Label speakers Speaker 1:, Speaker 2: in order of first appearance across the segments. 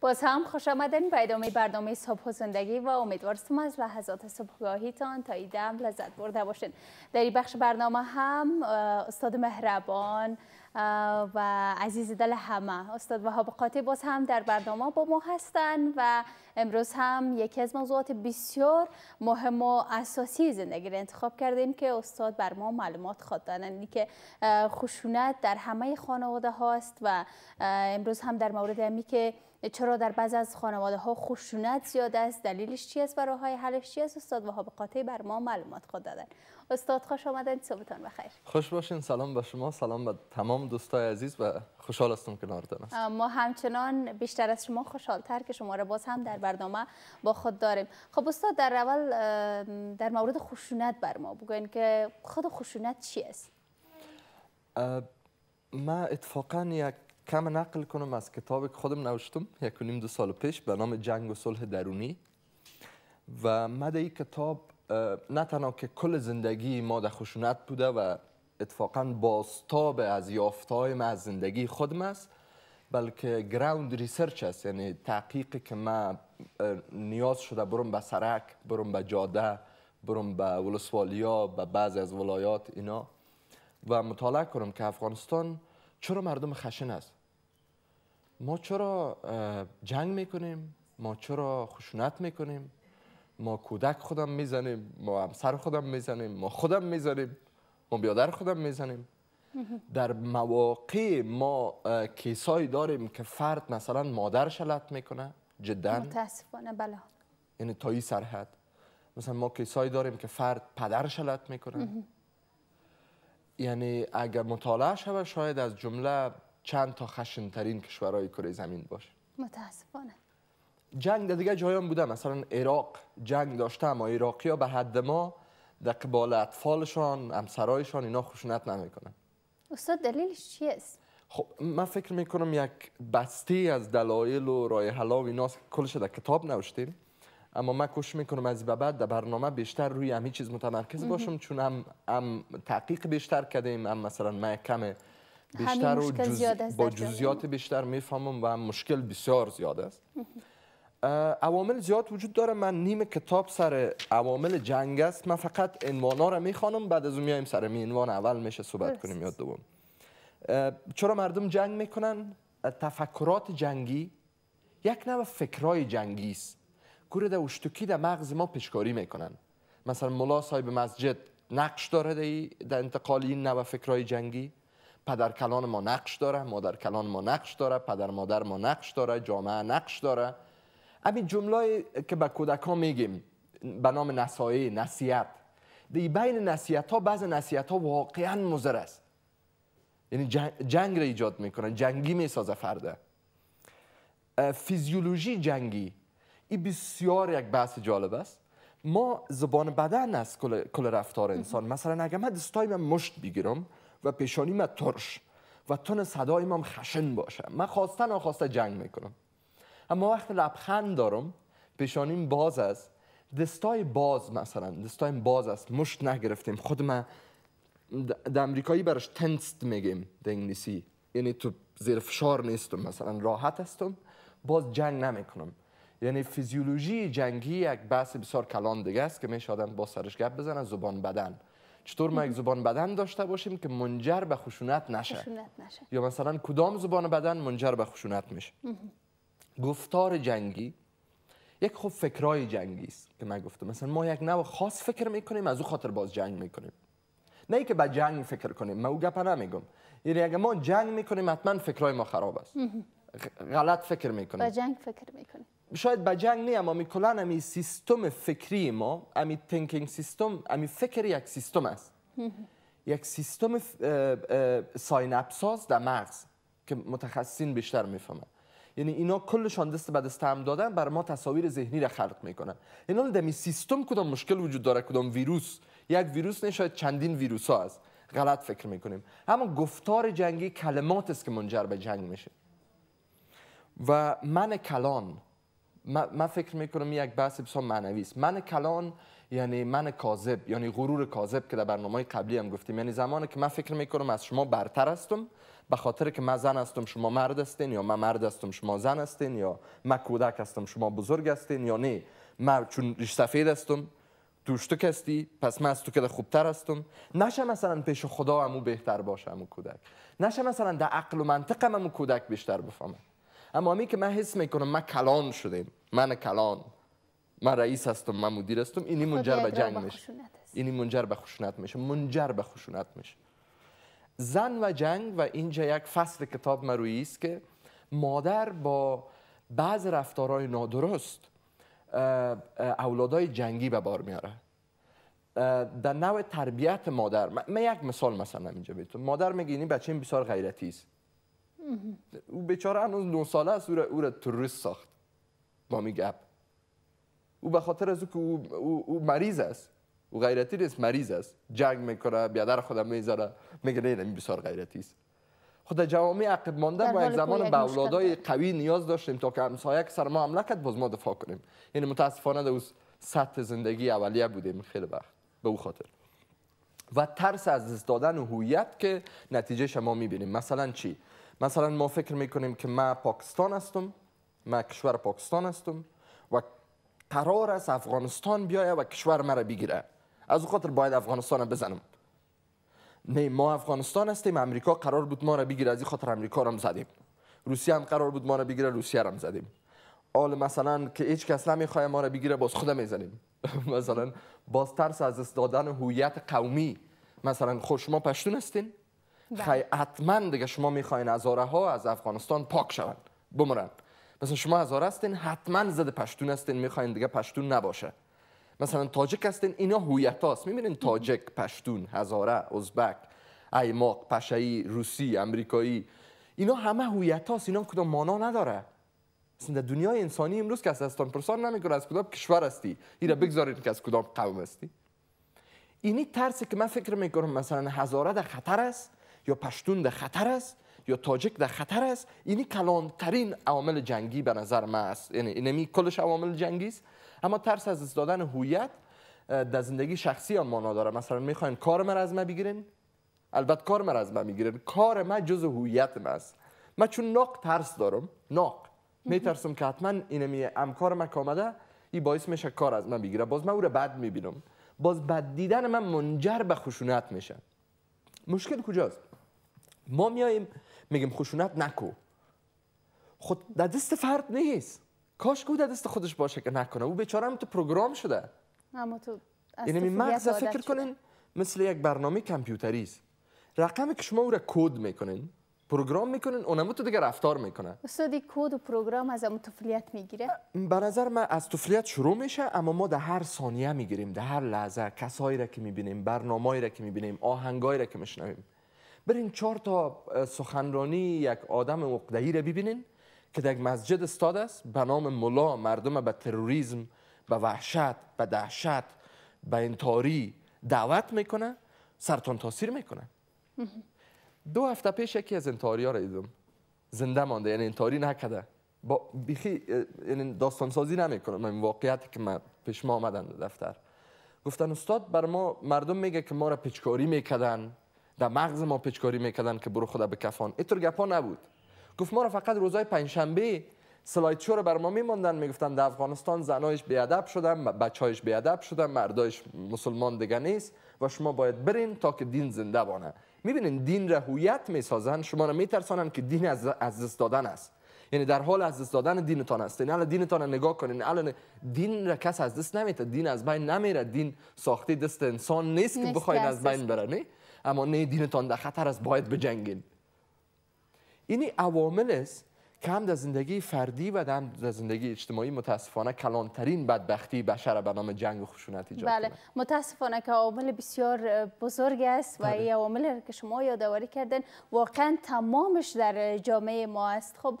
Speaker 1: باز هم خوش آمدن به ادامه برنامه صبح و زندگی و امیدوارستم از لحظات صبحگاهیتان تا ایدم لذت برده باشین در این بخش برنامه هم استاد مهربان و عزیز دل همه استاد وهاب قاطی باز هم در برنامه با ما هستند و امروز هم یکی از موضوعات بسیار مهم و اساسی زندگی را انتخاب کردیم که استاد بر ما معلومات خواد دادن که خشونت در همه خانواده هاست و امروز هم در مورد همی که چرا در بعض از خانواده ها خشونت زیاد است دلیلش چی است و راه های حلش چی است استاد وهاب قاطعی بر ما معلومات خواد دادن استاد خوش آمدن صبحتان بخیر
Speaker 2: خوش باشین سلام به شما سلام به تمام دوستای عزیز و خوشحال هستم کنار است
Speaker 1: ما همچنان بیشتر از شما خوشحالتر که شما را باز هم در برنامه با خود داریم خب استاد در اول در مورد خشونت بر ما بگوین که خود خشونت چی است
Speaker 2: ما اتفاقا یک کم نقل کنم از کتاب که خودم نوشتم یک و نیم دو سال پیش به نام جنگ و صلح درونی و مد این کتاب نه تنها که کل زندگی ما در خشونت بوده و اتفاقا باستاب از ما از زندگی خودم است بلکه گراوند ریسرچ است یعنی تحقیق که ما نیاز شده برم به سرک برم به جاده برم به ولسوالیا به بعضی از ولایات اینا و مطالعه کنم که افغانستان چرا مردم خشن است ما چرا جنگ میکنیم ما چرا خشونت میکنیم ما کودک خودم میزنیم ما همسر خودم میزنیم ما خودم میزنیم ما بیادر خودم میزنیم در مواقع ما کیسایی داریم که فرد مثلا مادر شلط میکنه جدا
Speaker 1: متاسفانه بله
Speaker 2: یعنی این سرحد مثلا ما کیسایی داریم که فرد پدر شلط میکنه یعنی اگر مطالعه شود شاید از جمله چند تا خشنترین کشورهای کره زمین باشه
Speaker 1: متاسفانه
Speaker 2: جنگ در دیگه جایان بوده مثلا عراق جنگ داشته اما عراقی ها به حد ما در قبال اطفالشان همسرایشان اینا خشونت نمیکنن
Speaker 1: استاد دلیلش چی
Speaker 2: خب من فکر میکنم یک بسته از دلایل و رای حلا و اینا کلش در کتاب نوشتیم اما من کوشش میکنم از بعد در برنامه بیشتر روی همین چیز متمرکز باشم چون هم, هم تحقیق بیشتر کردیم هم مثلا من کم
Speaker 1: بیشتر و با جزیات
Speaker 2: بیشتر میفهمم و هم مشکل بسیار زیاد است عوامل زیاد وجود داره من نیم کتاب سر عوامل جنگ است من فقط عنوانا رو میخوانم بعد از اون میایم سر می عنوان اول میشه صحبت کنیم یاد دوم چرا مردم جنگ میکنن تفکرات جنگی یک نوع فکرای جنگی است گوره در اشتوکی در مغز ما پیشکاری میکنن مثلا ملا صاحب مسجد نقش داره در انتقال این نوع فکرای جنگی پدر کلان ما نقش داره مادر کلان ما نقش داره پدر مادر ما نقش داره جامعه نقش داره امی جمله که به کودکان میگیم به نام نصایح نصیحت دی بین نصیحت ها بعض نصیحت ها واقعا مضر است یعنی جنگ را ایجاد میکنن جنگی میسازه فرده فیزیولوژی جنگی این بسیار یک بحث جالب است ما زبان بدن است کل, رفتار انسان مثلا اگر من دستای من مشت بگیرم و پیشانی من ترش و تن صدای من خشن باشه من خواسته ناخواسته جنگ میکنم اما وقت لبخند دارم پیشانیم باز است دستای باز مثلا دستای باز است مشت نگرفتیم خود ما در امریکایی براش تنست میگیم در انگلیسی یعنی تو زیر فشار نیستم مثلا راحت هستم باز جنگ نمیکنم یعنی فیزیولوژی جنگی یک بحث بسیار کلان دیگه است که میشه آدم با سرش گپ بزنه زبان بدن چطور ما یک زبان بدن داشته باشیم که منجر به خشونت نشه. خشونت نشه یا مثلا کدام زبان بدن منجر به خشونت میشه گفتار جنگی یک خوب فکرای جنگی است که من گفتم مثلا ما یک نوع خاص فکر میکنیم از او خاطر باز جنگ میکنیم نه که به جنگ فکر کنیم من او گپ نمیگم یعنی اگه ما جنگ میکنیم حتما فکرای ما خراب است غلط فکر میکنیم با جنگ
Speaker 1: فکر میکنیم
Speaker 2: شاید با جنگ نه اما کلا امی سیستم فکری ما امی تینکینگ سیستم امی فکر یک سیستم است یک سیستم ساینپساز در مغز که متخصصین بیشتر میفهمند یعنی اینا کلشان دست به دست هم دادن بر ما تصاویر ذهنی را خلق میکنن یعنی اینا دمی سیستم کدام مشکل وجود داره کدام ویروس یک ویروس نه چندین ویروس ها است غلط فکر میکنیم اما گفتار جنگی کلمات است که منجر به جنگ میشه و من کلان من فکر میکنم یک بحث بسیار معنوی است من کلان یعنی من کاذب یعنی غرور کاذب که در برنامه قبلی هم گفتیم یعنی زمانی که من فکر میکنم از شما برتر هستم به خاطر که من زن هستم شما مرد هستین یا من مرد هستم شما زن هستین یا من کودک هستم شما بزرگ هستین یا نه من چون ریش سفید هستم توش هستی کستی پس من از تو که خوبتر هستم نشه مثلا پیش خدا امو بهتر باشه امو کودک نشه مثلا در عقل و منطق امو کودک بیشتر بفهمه اما امی که من حس میکنم من کلان شدیم من کلان من رئیس هستم من مدیر هستم اینی منجر به جنگ میشه اینی منجر به خشونت میشه منجر به خشونت میشه زن و جنگ و اینجا یک فصل کتاب مروی است که مادر با بعض رفتارهای نادرست اولادای جنگی به بار میاره در نوع تربیت مادر من یک مثال مثلا اینجا میتونم مادر میگه این بچه این بسیار غیرتی است او بیچاره هنوز 9 ساله است او را, تروریست ساخت با میگه او به خاطر از او که او, او, او مریض است او غیرتی نیست مریض است جنگ میکنه بیادر خودم میذاره میگه نه این بسیار غیرتی است خود جوامع عقب مانده با یک زمان به اولادای قوی نیاز داشتیم تا که همسایه که سر ما حمله کرد باز ما دفاع کنیم یعنی متاسفانه در سطح زندگی اولیه بودیم خیلی وقت به او خاطر و ترس از دست دادن هویت که نتیجه شما میبینیم مثلا چی مثلا ما فکر میکنیم که ما پاکستان هستم ما کشور پاکستان هستم و قرار است افغانستان بیایه و کشور مرا بگیره از خاطر باید افغانستان بزنم نه ما افغانستان هستیم امریکا قرار بود ما را بگیره از این خاطر امریکا را هم زدیم روسیه هم قرار بود ما را بگیره روسیه را هم زدیم آل مثلا که هیچ کس نمیخوای ما را بگیره باز خودم میزنیم مثلا باز ترس از دادن هویت قومی مثلا خود خب شما پشتون هستین بله. خی حتما دیگه شما میخواین هزاره ها از افغانستان پاک شوند بمرن مثلا شما هزاره هستین حتما زده پشتون هستین میخواین دیگه پشتون نباشه مثلا تاجک هستن اینا هویت هاست میبینین تاجک پشتون هزاره ازبک ایماق پشایی روسی امریکایی اینا همه هویت هاست اینا کدام مانا نداره مثلا در دنیای انسانی امروز که تان پرسان نمیکنه از کدام کشور هستی این را بگذارید که از کدام قوم هستی اینی ترسی که من فکر میکنم مثلا هزاره در خطر است یا پشتون در خطر است یا تاجک در خطر است اینی کلانترین عوامل جنگی به نظر من است یعنی اینمی کلش عوامل جنگی است اما ترس از دست دادن هویت در زندگی شخصی هم معنا داره مثلا میخواین کار من از من بگیرین البته کار من از من میگیرین کار من جز هویت من است من چون ناق ترس دارم ناق میترسم که حتما اینمی امکار من کامده این باعث میشه کار از من بگیره باز من او رو بد میبینم باز بد دیدن من منجر به خشونت میشه مشکل کجاست ما میاییم میگیم خشونت نکو خود خب، در دست فرد نیست کاش که دست خودش باشه که نکنه او بیچاره هم تو پروگرام شده
Speaker 1: اما تو یعنی مغز فکر کنین
Speaker 2: مثل یک برنامه کامپیوتری است رقمی که شما او را کد میکنین پروگرام میکنین اونم تو دیگه رفتار میکنه
Speaker 1: استادی کد و پروگرام از طفلیت میگیره
Speaker 2: به نظر من از طفلیت شروع میشه اما ما در هر ثانیه میگیریم در هر لحظه کسایی را که میبینیم برنامه‌ای را که میبینیم آهنگایی را که میشنویم برین چهار تا سخنرانی یک آدم مقدعی را ببینین که در یک مسجد استاد است به نام ملا مردم به تروریسم به وحشت به دهشت به انتاری دعوت میکنه سرتون تاثیر میکنه دو هفته پیش یکی از انتاری ها را زنده مانده یعنی انتاری نکده با بیخی یعنی داستان سازی نمیکنم این واقعیت که من پیش ما آمدن دفتر گفتن استاد بر ما مردم میگه که ما را پیچکاری میکدن در مغز ما پیچکاری میکردن که برو خدا به کفان اینطور گپا نبود گفت ما رو فقط روزای پنجشنبه سلاید شو رو بر ما میموندن میگفتن در افغانستان زنایش بیادب شدن هایش بیادب شدن مردایش مسلمان دیگه نیست و شما باید برین تا که دین زنده بانه میبینین دین را هویت میسازن شما را میترسانن که دین از دست دادن است یعنی در حال از دست دادن تان است یعنی الان دینتان را نگاه کنین الان دین را کس از دست نمیده دین از بین نمیره دین ساخته دست انسان نیست که بخواین از بین برنه اما نه دینتان در خطر است باید بجنگین اینی عوامل است کم در زندگی فردی و در زندگی اجتماعی متاسفانه کلانترین بدبختی بشر به نام جنگ و خشونت ایجاد بله
Speaker 1: متاسفانه که عامل بسیار بزرگ است و بله. این عامل که شما یادآوری کردن واقعا تمامش در جامعه ما است خب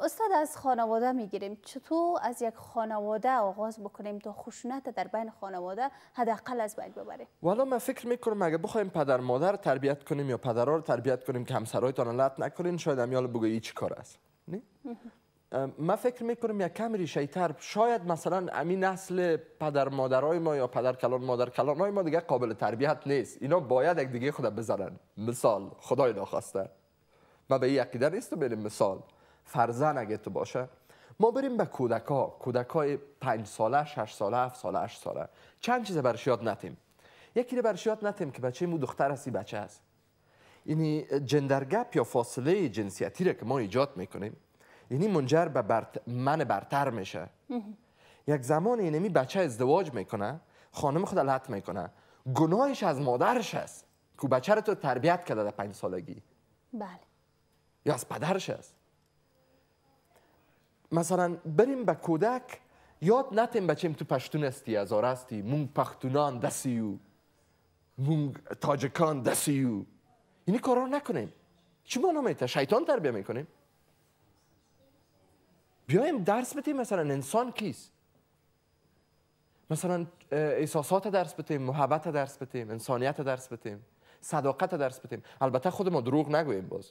Speaker 1: استاد از خانواده میگیریم چطور از یک خانواده آغاز بکنیم تا خشونت در بین خانواده حداقل از بین ببره
Speaker 2: والا من فکر میکنم اگه بخوایم پدر مادر تربیت کنیم یا پدرها رو تربیت کنیم که همسرایتان لعنت نکنین شاید امیال بگویی چی کار است ما فکر میکنم یک کم ریشه تر شاید مثلا امی نسل پدر مادرای ما یا پدر کلان مادر کلانای ما دیگه قابل تربیت نیست اینا باید یک دیگه خود بزنن مثال خدای ناخواسته ما به این عقیده نیست بریم مثال فرزن اگه تو باشه ما بریم به کودک ها کودک های پنج ساله شش ساله هفت ساله هشت ساله چند چیز برش یاد نتیم یکی رو برش یاد نتیم که بچه مو دختر هستی بچه هست یعنی جندرگپ یا فاصله جنسیتی که ما ایجاد میکنیم یعنی منجر به برت... من برتر میشه یک زمان اینمی بچه ازدواج میکنه خانم خود لط میکنه گناهش از مادرش است که بچه رو تو تربیت کرده در پنج سالگی بله یا از پدرش است مثلا بریم به کودک یاد نتیم بچه تو پشتون استی ازار استی مون پختونان دسیو مون تاجکان دسیو اینی کارا نکنیم چی ما نمیته شیطان تربیه میکنیم بیایم درس بتیم مثلا انسان کیست مثلا احساسات درس بتیم محبت درس بتیم انسانیت درس بتیم صداقت درس بتیم البته خود ما دروغ نگوییم باز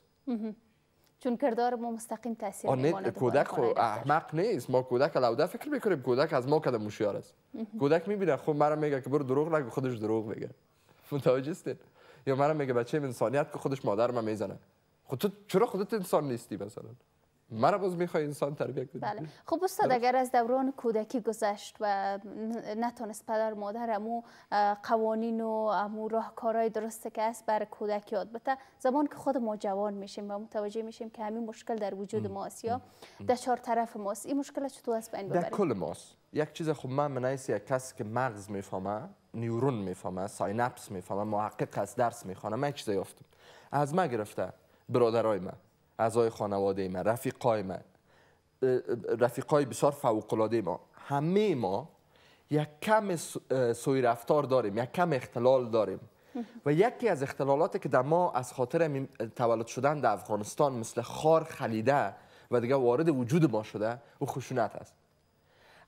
Speaker 1: چون کردار ما مستقیم تاثیر میکنه کودک خو خب،
Speaker 2: احمق نیست ما کودک لوده فکر میکنیم کودک از ما کده مشیار است کودک میبینه خب مرا میگه که برو دروغ نگو خودش دروغ میگه متوجه یا مرا میگه بچه انسانیت که خودش مادر ما میزنه خود خب تو چرا خودت انسان نیستی مثلا مرا باز میخوای انسان تربیت کنی بله
Speaker 1: خب استاد اگر از دوران کودکی گذشت و نتونست پدر مادر امو قوانین و امو راهکارهای درسته که است بر کودکی بته زمان که خود ما جوان میشیم و متوجه میشیم که همین مشکل در وجود ماست یا در چهار طرف ماست این مشکل چطور است این ببریم در کل
Speaker 2: ماست یک چیز خب من منایس یک کس که مغز میفهمه نیورون میفهمه ساینپس میفهمه محقق از درس میخوانه من چیزی یافتم از ما گرفته برادرای من اعضای خانواده من رفیقای من رفیقای بسیار فوقلاده ما همه ما یک کم سوی رفتار داریم یک کم اختلال داریم و یکی از اختلالاتی که در ما از خاطر تولد شدن در افغانستان مثل خار خلیده و دیگه وارد وجود ما شده و خشونت است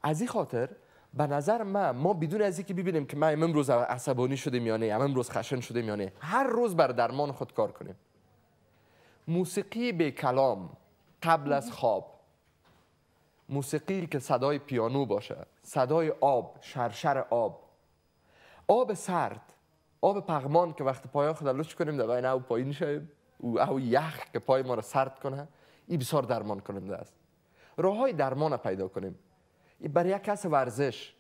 Speaker 2: از این خاطر به نظر من ما بدون از اینکه ببینیم که من امروز عصبانی شده یا امروز خشن شده میانه، هر روز بر درمان خود کار کنیم موسیقی به کلام قبل از خواب موسیقی که صدای پیانو باشه صدای آب شرشر آب آب سرد آب پغمان که وقتی پای خود لوچ کنیم در بین او پایین شه او یخ که پای ما رو سرد کنه ای بسیار درمان کننده است راه های درمان پیدا کنیم برای کس ورزش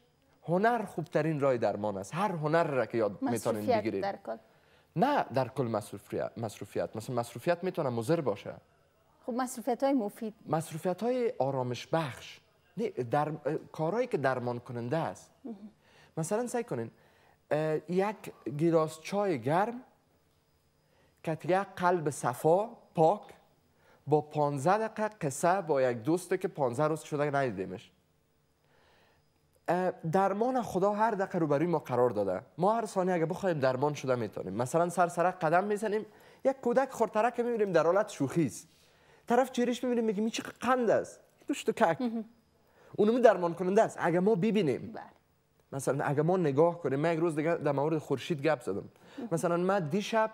Speaker 2: هنر خوبترین راه درمان است هر هنر را که یاد میتونیم بگیریم نه در کل مصروفیت مثلا مصروفیت میتونه مضر باشه
Speaker 1: خب مصروفیت های مفید
Speaker 2: مصروفیت های آرامش بخش نه در کارهایی که درمان کننده است مثلا سعی کنین یک گیلاس چای گرم کتیه قلب صفا پاک با 15 دقیقه قصه با یک دوست که 15 روز شده ندیدیمش درمان خدا هر دقیقه برای ما قرار داده ما هر ثانیه اگه بخوایم درمان شده میتونیم مثلا سر سر قدم میزنیم یک کودک خورترک میبینیم در حالت شوخی طرف چیرش میبینیم میگیم چی قند است دوست تو کک اونم درمان کننده است اگه ما ببینیم بله. مثلا اگه ما نگاه کنیم من یک روز دیگه در مورد خورشید گپ زدم مثلا من دیشب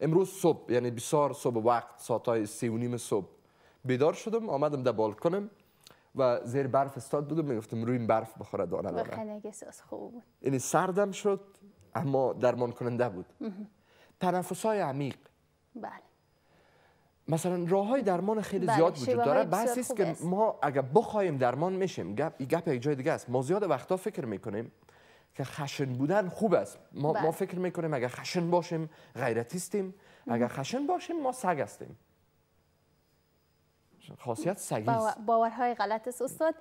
Speaker 2: امروز صبح یعنی بسیار صبح وقت ساعت 3 و نیم صبح بیدار شدم آمدم در بالکنم و زیر برف استاد بود و میگفتم روی این برف بخورد و خیلی
Speaker 1: احساس خوب بود
Speaker 2: یعنی سردم شد اما درمان کننده بود تنفس های عمیق بله مثلا راه های درمان خیلی بله، زیاد وجود داره بس است که ما اگر بخوایم درمان میشیم گپ گپ یک جای دیگه است ما زیاد وقتا فکر میکنیم که خشن بودن خوب است ما, ما بله. فکر میکنیم اگر خشن باشیم غیرتیستیم. اگر خشن باشیم ما سگ هستیم خاصیت است
Speaker 1: باورهای غلط است استاد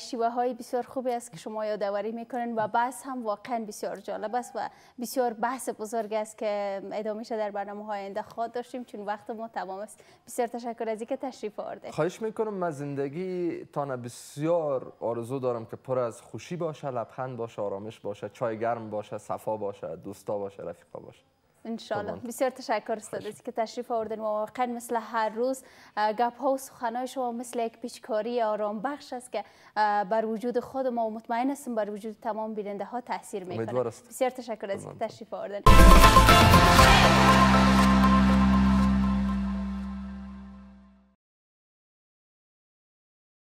Speaker 1: شیوه های بسیار خوبی است که شما یادآوری میکنین و بحث هم واقعا بسیار جالب است و بسیار بحث بزرگ است که ادامهش در برنامه های آینده خواهد داشتیم چون وقت ما تمام است بسیار تشکر از اینکه تشریف آورده خواهش
Speaker 2: میکنم من زندگی تان بسیار آرزو دارم که پر از خوشی باشه لبخند باشه آرامش باشه چای گرم باشه صفا باشه دوستا باشه رفیقا باشه
Speaker 1: انشالله بسیار تشکر استاد که تشریف آوردن و واقعا مثل هر روز گپ ها و سخن شما مثل یک پیچکاری آرام بخش است که بر وجود خود ما و مطمئن هستم بر وجود تمام بیننده ها تاثیر میکنه بسیار تشکر از که تشریف آوردن